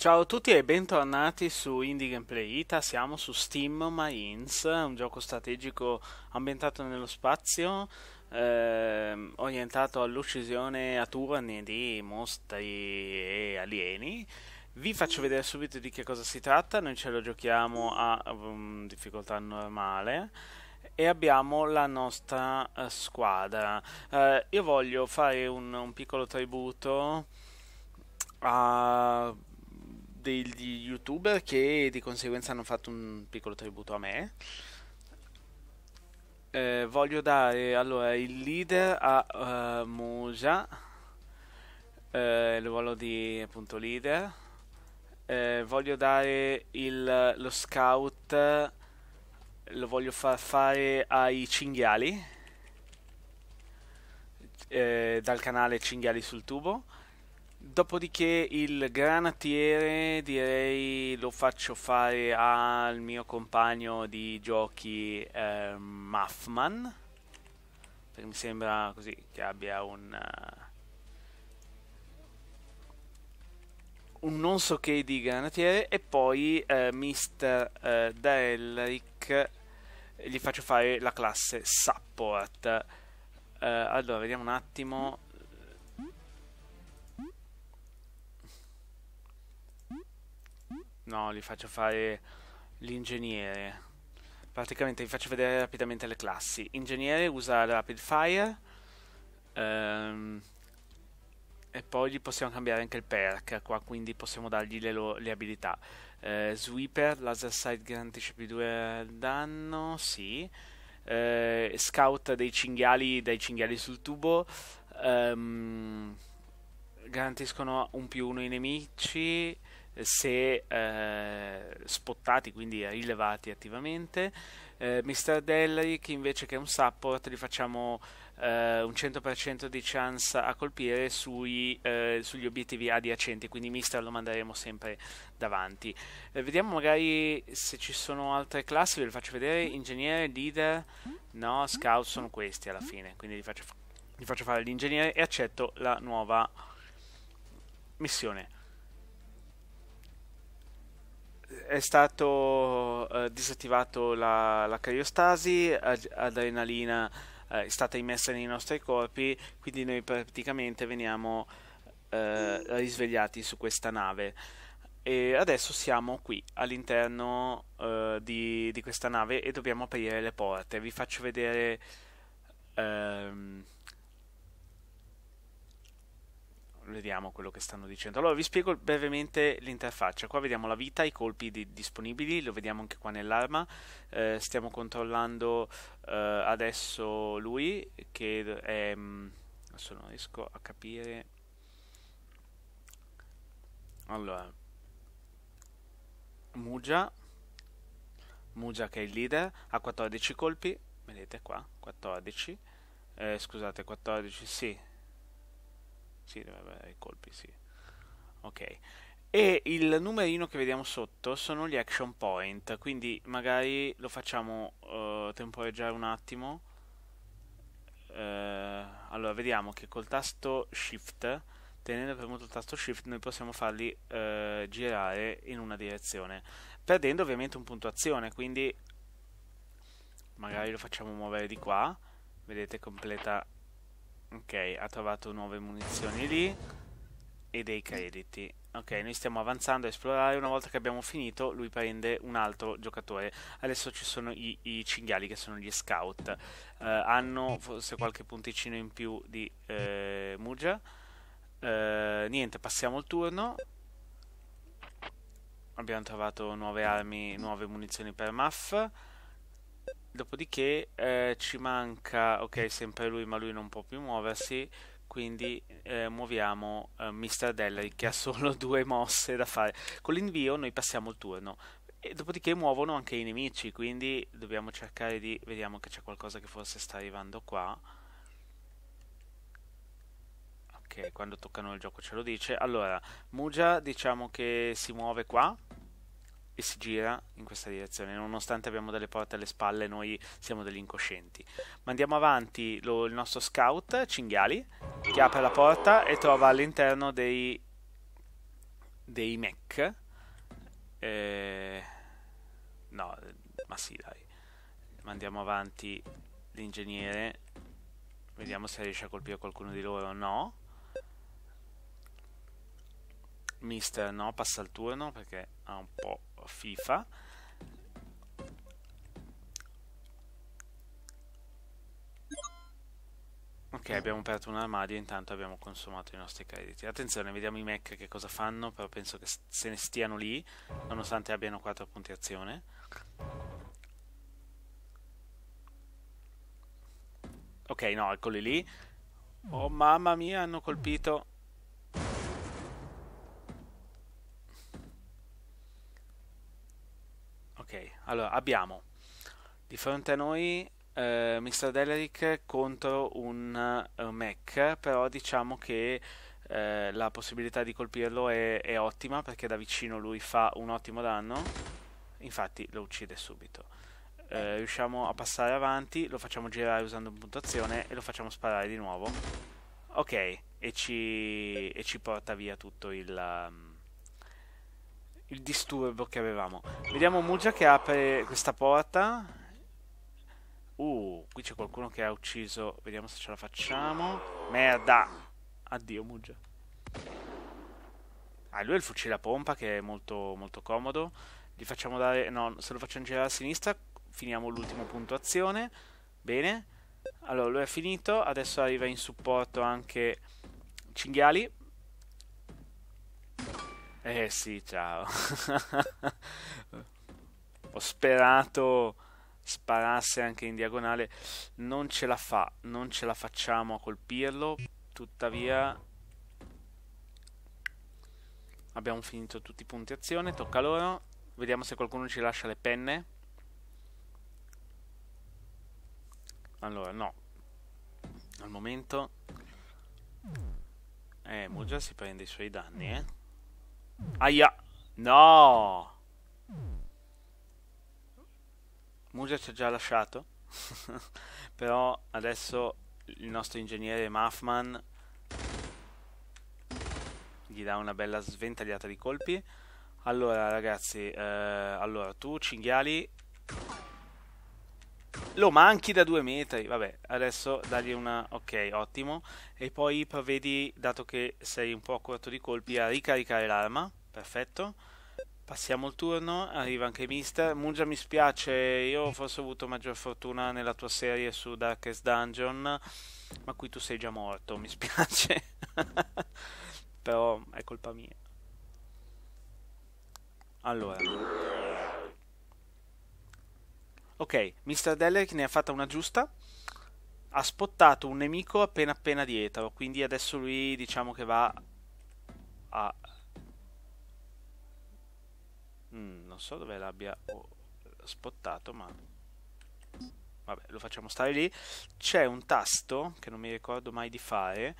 Ciao a tutti e bentornati su Indie Gameplay Ita, siamo su Steam Marines, un gioco strategico ambientato nello spazio, eh, orientato all'uccisione a turni di mostri e alieni. Vi faccio vedere subito di che cosa si tratta, noi ce lo giochiamo a um, difficoltà normale e abbiamo la nostra uh, squadra. Uh, io voglio fare un, un piccolo tributo a degli youtuber che di conseguenza hanno fatto un piccolo tributo a me. Eh, voglio dare allora il leader a uh, Musa, eh, il ruolo di appunto leader. Eh, voglio dare il, lo scout, lo voglio far fare ai cinghiali eh, dal canale Cinghiali sul tubo. Dopodiché il granatiere direi lo faccio fare al mio compagno di giochi eh, Muffman, perché mi sembra così che abbia un, uh, un non so che di granatiere e poi eh, Mr. Eh, Delric gli faccio fare la classe Support. Eh, allora, vediamo un attimo no, li faccio fare l'ingegnere. Praticamente vi faccio vedere rapidamente le classi. Ingegnere usa Rapid Fire ehm, e poi gli possiamo cambiare anche il perk qua, quindi possiamo dargli le, le abilità. Eh, sweeper, Laser Sight garantisce più 2 danno, sì. Eh, scout dei cinghiali, dai cinghiali sul tubo. Ehm, garantiscono un più uno ai nemici eh, se eh, spottati, quindi rilevati attivamente. Eh, Mr. Delry, che invece che un support, gli facciamo eh, un 100% di chance a colpire sui, eh, sugli obiettivi adiacenti, quindi Mister lo manderemo sempre davanti. Eh, vediamo magari se ci sono altre classi, ve le faccio vedere. Ingegnere, leader, no, scout sono questi alla fine, quindi gli faccio, li faccio fare l'ingegnere e accetto la nuova missione è stato eh, disattivato la, la cariostasi, adrenalina eh, è stata immessa nei nostri corpi, quindi noi praticamente veniamo eh, risvegliati su questa nave. E adesso siamo qui all'interno eh, di, di, questa nave e dobbiamo aprire le porte. Vi faccio vedere ehm, vediamo quello che stanno dicendo. Allora vi spiego brevemente l'interfaccia. Qua vediamo la vita, i colpi di, disponibili, lo vediamo anche qua nell'arma. Eh, stiamo controllando eh, adesso lui che è... Mm, adesso non riesco a capire. Allora, Mugia, Mugia che è il leader, ha 14 colpi, vedete qua, 14. Eh, scusate, 14, sì, sì, deve eh, avere i colpi, sì. Ok. E il numerino che vediamo sotto sono gli action point, quindi magari lo facciamo uh, temporeggiare un attimo. Uh, allora, vediamo che col tasto shift, tenendo premuto il tasto shift, noi possiamo farli uh, girare in una direzione, perdendo ovviamente un punto azione, quindi magari lo facciamo muovere di qua, vedete completa Ok, ha trovato nuove munizioni lì e dei crediti. Ok, noi stiamo avanzando a esplorare. Una volta che abbiamo finito, lui prende un altro giocatore. Adesso ci sono i, i cinghiali che sono gli scout. Eh, hanno forse qualche punticino in più di eh, Mugia. Eh, niente, passiamo il turno. Abbiamo trovato nuove armi, nuove munizioni per Muff. Dopodiché eh, ci manca, ok, sempre lui, ma lui non può più muoversi. Quindi eh, muoviamo eh, Mr. Dellery che ha solo due mosse da fare. Con l'invio noi passiamo il turno. E dopodiché muovono anche i nemici, quindi dobbiamo cercare di... Vediamo che c'è qualcosa che forse sta arrivando qua. Ok, quando toccano il gioco ce lo dice. Allora, Muja diciamo che si muove qua e si gira in questa direzione. Nonostante abbiamo delle porte alle spalle, noi siamo degli incoscienti. Mandiamo avanti lo, il nostro scout, Cinghiali, che apre la porta e trova all'interno dei, dei mech. Eh, no, ma sì, dai. Mandiamo avanti l'ingegnere. Vediamo se riesce a colpire qualcuno di loro. No. Mister, no, passa il turno perché ha un po' FIFA Ok, ah. abbiamo aperto un armadio e intanto abbiamo consumato i nostri crediti. Attenzione, vediamo i mech che cosa fanno, però penso che se ne stiano lì, nonostante abbiano 4 punti azione. Ok, no, eccoli lì. Oh mamma mia, hanno colpito ok. Allora, abbiamo di fronte a noi eh, Mr. Deleric contro un, eh, un mech, però diciamo che eh, la possibilità di colpirlo è, è, ottima perché da vicino lui fa un ottimo danno, infatti lo uccide subito. Eh, eh. riusciamo a passare avanti, lo facciamo girare usando puntazione e lo facciamo sparare di nuovo. Ok, e ci, e ci porta via tutto il... Um, il disturbo che avevamo. Vediamo Mugia che apre questa porta. Uh, qui c'è qualcuno che ha ucciso. Vediamo se ce la facciamo. Merda! Addio Mugia. Ah, lui ha il fucile a pompa che è molto, molto comodo. Gli facciamo dare... No, se lo facciamo girare a sinistra finiamo l'ultimo punto azione. Bene. Allora, lui è finito. Adesso arriva in supporto anche Cinghiali. Eh sì, ciao. Ho sperato sparasse anche in diagonale. Non ce la fa, non ce la facciamo a colpirlo. Tuttavia abbiamo finito tutti i punti azione, tocca a loro. Vediamo se qualcuno ci lascia le penne. Allora, no. Al momento... Eh, Mugia si prende i suoi danni, eh. Aia. No. Musa ci ha già lasciato. Però adesso il nostro ingegnere Muffman gli dà una bella sventagliata di colpi. Allora, ragazzi, eh, allora tu cinghiali lo manchi da due metri. Vabbè, adesso dagli una. Ok, ottimo. E poi provvedi, dato che sei un po' corto di colpi, a ricaricare l'arma. Perfetto. Passiamo il turno, arriva anche Mister. Mungia mi spiace, io forse ho avuto maggior fortuna nella tua serie su Darkest Dungeon, ma qui tu sei già morto, mi spiace. Però è colpa mia. Allora. Ok, Mr. Delleric ne ha fatta una giusta. Ha spottato un nemico appena appena dietro. Quindi adesso lui diciamo che va a... Mm, non so dove l'abbia oh, spottato, ma... Vabbè, lo facciamo stare lì. C'è un tasto che non mi ricordo mai di fare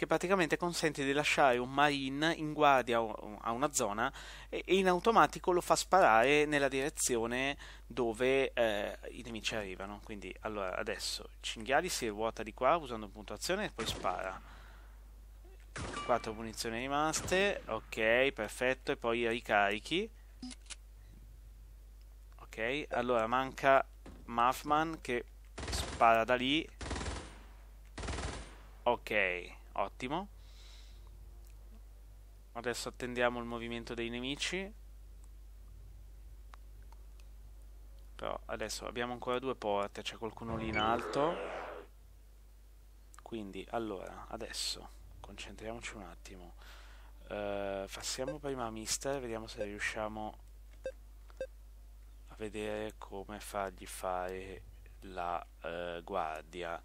che praticamente consente di lasciare un marine in guardia a una zona e in automatico lo fa sparare nella direzione dove eh, i nemici arrivano. Quindi allora adesso Cinghiali si ruota di qua usando puntuazione e poi spara. 4 munizioni rimaste, ok, perfetto, e poi ricarichi. Ok, allora manca Muffman che spara da lì. Ok ottimo adesso attendiamo il movimento dei nemici però adesso abbiamo ancora due porte c'è qualcuno lì in alto quindi allora adesso concentriamoci un attimo uh, passiamo prima a mister vediamo se riusciamo a vedere come fargli fare la uh, guardia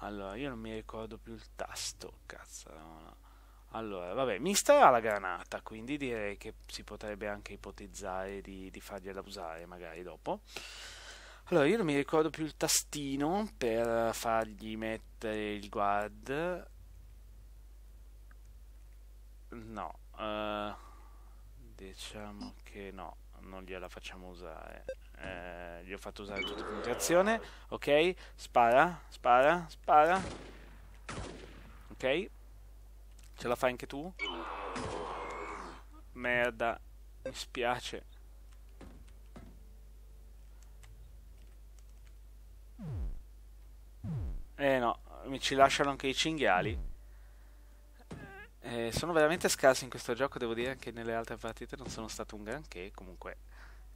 allora, io non mi ricordo più il tasto, cazzo. Allora, vabbè, mi mista la granata, quindi direi che si potrebbe anche ipotizzare di, di fargliela usare magari dopo. Allora, io non mi ricordo più il tastino per fargli mettere il guard. No, eh, diciamo che no non gliela facciamo usare. Eh, gli ho fatto usare tutto la concentrazione. Ok, spara, spara, spara. Ok, ce la fai anche tu? Merda, mi spiace. Eh no, mi ci lasciano anche i cinghiali. Eh, sono veramente scarsi in questo gioco, devo dire che nelle altre partite non sono stato un granché, comunque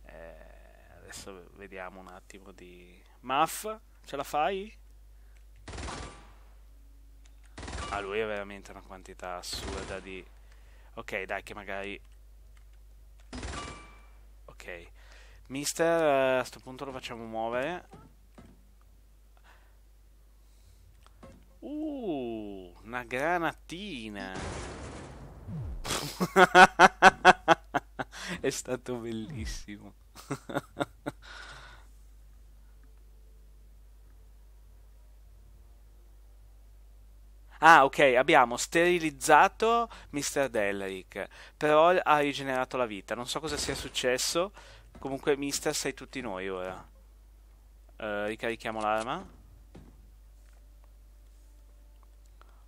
eh, adesso vediamo un attimo di... Muff, ce la fai? Ah, lui è veramente una quantità assurda di... Ok, dai che magari... Ok, Mister eh, a questo punto lo facciamo muovere granatina. È stato bellissimo. Ah, ok, abbiamo sterilizzato Mr. Delric, però ha rigenerato la vita. Non so cosa sia successo. Comunque, Mister, sei tutti noi ora. Uh, ricarichiamo l'arma.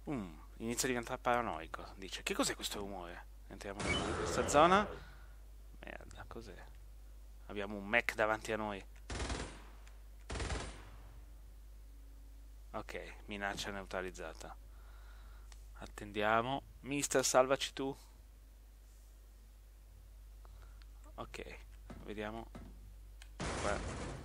Um, inizia a diventare paranoico. Dice, che cos'è questo rumore? Entriamo in questa zona. Merda, cos'è? Abbiamo un mech davanti a noi. Ok, minaccia neutralizzata. Attendiamo. Mister, salvaci tu. Ok, vediamo. Beh.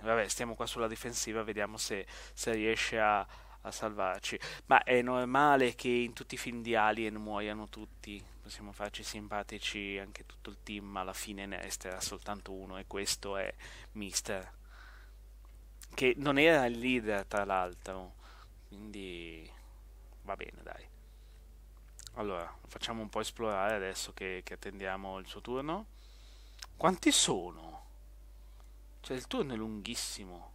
vabbè, stiamo qua sulla difensiva, vediamo se, se riesce a, a salvarci. Ma è normale che in tutti i film di Alien muoiano tutti. Possiamo farci simpatici anche tutto il team, ma alla fine ne resterà soltanto uno e questo è Mister. Che non era il leader, tra l'altro. Quindi va bene, dai. Allora, facciamo un po' esplorare adesso che, che attendiamo il suo turno. Quanti sono? Cioè il turno è lunghissimo.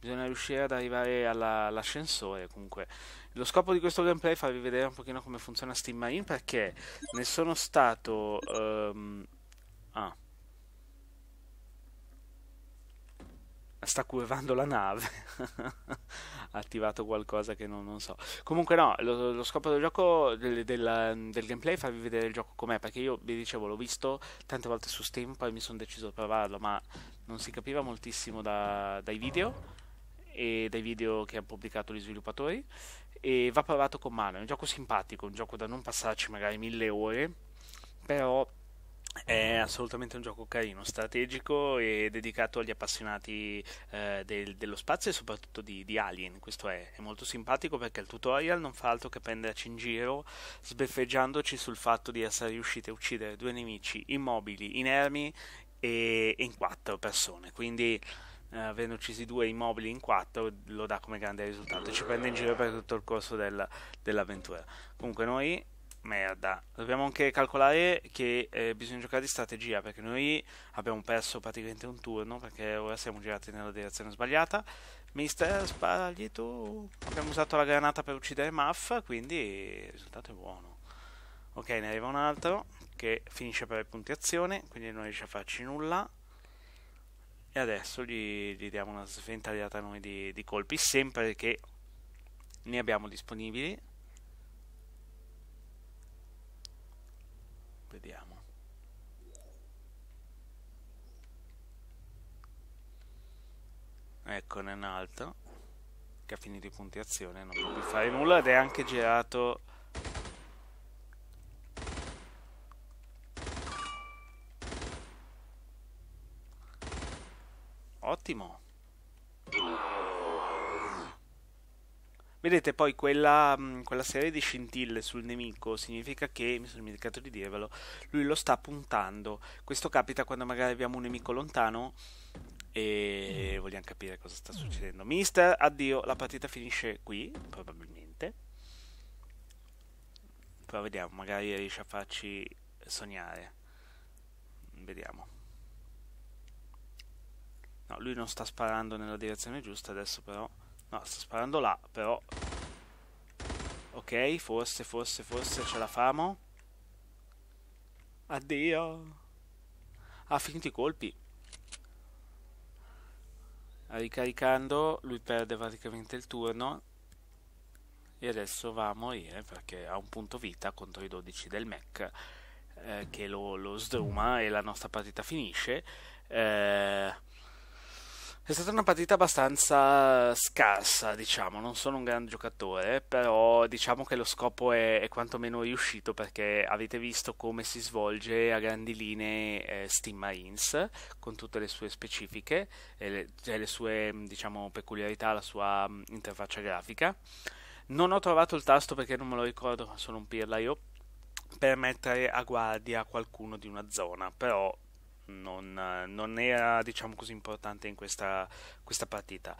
Bisogna riuscire ad arrivare alla, all'ascensore. Comunque, lo scopo di questo gameplay è farvi vedere un pochino come funziona Steam Marine perché ne sono stato. Um... Ah. Sta curvando la nave. attivato qualcosa che non, non so. Comunque no, lo, lo scopo del gioco, del, del, del, gameplay è farvi vedere il gioco com'è, perché io vi dicevo, l'ho visto tante volte su Steam, poi mi sono deciso di provarlo, ma non si capiva moltissimo da, dai video e dai video che hanno pubblicato gli sviluppatori e va provato con mano, è un gioco simpatico, un gioco da non passarci magari mille ore, però è assolutamente un gioco carino, strategico e dedicato agli appassionati eh, del, dello spazio e soprattutto di, di Alien. Questo è, è, molto simpatico perché il tutorial non fa altro che prenderci in giro, sbeffeggiandoci sul fatto di essere riusciti a uccidere due nemici immobili, inermi e, e in quattro persone. Quindi eh, avendo uccisi due immobili in quattro lo dà come grande risultato e ci prende in giro per tutto il corso del, dell'avventura. Comunque noi merda. Dobbiamo anche calcolare che eh, bisogna giocare di strategia, perché noi abbiamo perso praticamente un turno, perché ora siamo girati nella direzione sbagliata. Mister, sbagli tu! Abbiamo usato la granata per uccidere Muff, quindi il risultato è buono. Ok, ne arriva un altro, che finisce per punti azione, quindi non riesce a farci nulla. E adesso gli, gli diamo una sventagliata noi di, di colpi, sempre che ne abbiamo disponibili. vediamo. Eccone un altro che ha finito i punti azione, non può più fare nulla ed è anche girato Ottimo. Vedete poi quella, mm, quella, serie di scintille sul nemico significa che, mi sono dimenticato di dirvelo, lui lo sta puntando. Questo capita quando magari abbiamo un nemico lontano e vogliamo capire cosa sta succedendo. Mister, addio, la partita finisce qui, probabilmente. Però vediamo, magari riesce a farci sognare. Vediamo. No, lui non sta sparando nella direzione giusta adesso però. No, sto sparando là, però... Ok, forse, forse, forse ce la famo. Addio! Ha ah, finito i colpi. Ricaricando, lui perde praticamente il turno. E adesso va a morire perché ha un punto vita contro i 12 del mech eh, che lo, lo sdruma e la nostra partita finisce. Eh, è stata una partita abbastanza scarsa, diciamo, non sono un gran giocatore, però diciamo che lo scopo è, è quantomeno riuscito perché avete visto come si svolge a grandi linee eh, Steam Marines, con tutte le sue specifiche, e le, cioè le sue diciamo, peculiarità, la sua mh, mm, interfaccia grafica. Non ho trovato il tasto perché non me lo ricordo, sono un pirla io, per mettere a guardia qualcuno di una zona, però non, non, era diciamo così importante in questa, questa partita.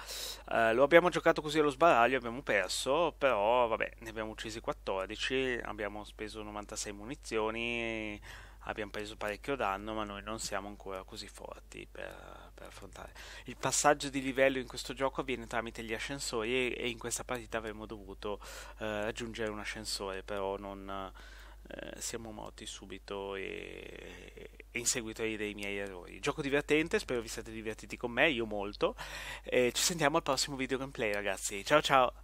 Eh, lo abbiamo giocato così allo sbaraglio, abbiamo perso, però vabbè, ne abbiamo uccisi 14, abbiamo speso 96 munizioni, abbiamo preso parecchio danno, ma noi non siamo ancora così forti per, per affrontare. Il passaggio di livello in questo gioco avviene tramite gli ascensori e, e in questa partita avremmo dovuto eh, aggiungere un ascensore, però non eh, siamo morti subito e, e in seguito ai dei miei errori. Gioco divertente, spero vi siate divertiti con me, io molto. Eh, ci sentiamo al prossimo video gameplay ragazzi, ciao ciao!